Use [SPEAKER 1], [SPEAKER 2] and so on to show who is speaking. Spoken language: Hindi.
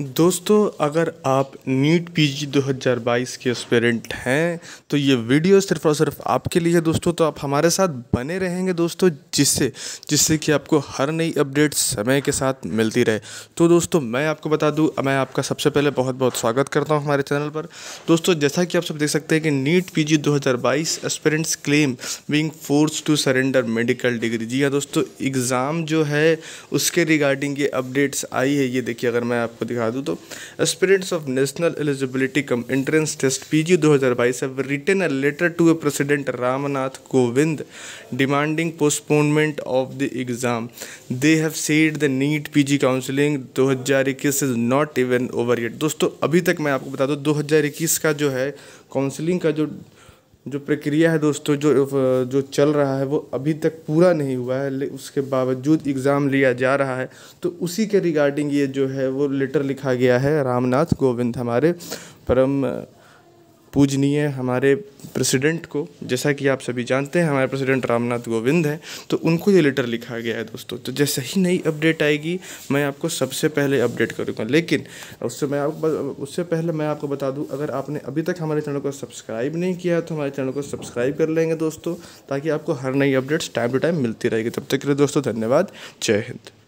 [SPEAKER 1] दोस्तों अगर आप नीट पीजी 2022 के एस्पिरेंट हैं तो ये वीडियो सिर्फ और सिर्फ आपके लिए है दोस्तों तो आप हमारे साथ बने रहेंगे दोस्तों जिससे जिससे कि आपको हर नई अपडेट समय के साथ मिलती रहे तो दोस्तों मैं आपको बता दूं मैं आपका सबसे पहले बहुत बहुत स्वागत करता हूं हमारे चैनल पर दोस्तों जैसा कि आप सब देख सकते हैं कि NEET P G aspirants claim being force to surrender medical degree जी हाँ दोस्तों एग्ज़ाम जो है उसके रिगार्डिंग ये अपडेट्स आई है ये देखिए अगर मैं आपको दिखा दूँ तो aspirants of national eligibility cum entrance test PG जी दो हज़ार बाईस return a letter to a president Ramnath Kovind demanding postpone exam of the exam. They have said the NEET PG counseling 2021 is not even over yet दोस्तों अभी तक मैं आपको बता दूँ 2021 का जो है काउंसलिंग का जो जो प्रक्रिया है दोस्तों जो जो चल रहा है वो अभी तक पूरा नहीं हुआ है उसके बावजूद एग्ज़ाम लिया जा रहा है तो उसी के रिगार्डिंग ये जो है वो लेटर लिखा गया है रामनाथ कोविंद हमारे परम पूजनीय हमारे प्रेसिडेंट को जैसा कि आप सभी जानते हैं हमारे प्रेसिडेंट रामनाथ कोविंद हैं तो उनको ये लेटर लिखा गया है दोस्तों तो जैसे ही नई अपडेट आएगी मैं आपको सबसे पहले अपडेट करूँगा लेकिन उससे मैं आपको उससे पहले मैं आपको बता दूँ अगर आपने अभी तक हमारे चैनल को सब्सक्राइब नहीं किया तो हमारे चैनल को सब्सक्राइब कर लेंगे दोस्तों ताकि आपको हर नई अपडेट्स टाइम टू टाइम मिलती रहेगी तब तक के लिए दोस्तों धन्यवाद जय हिंद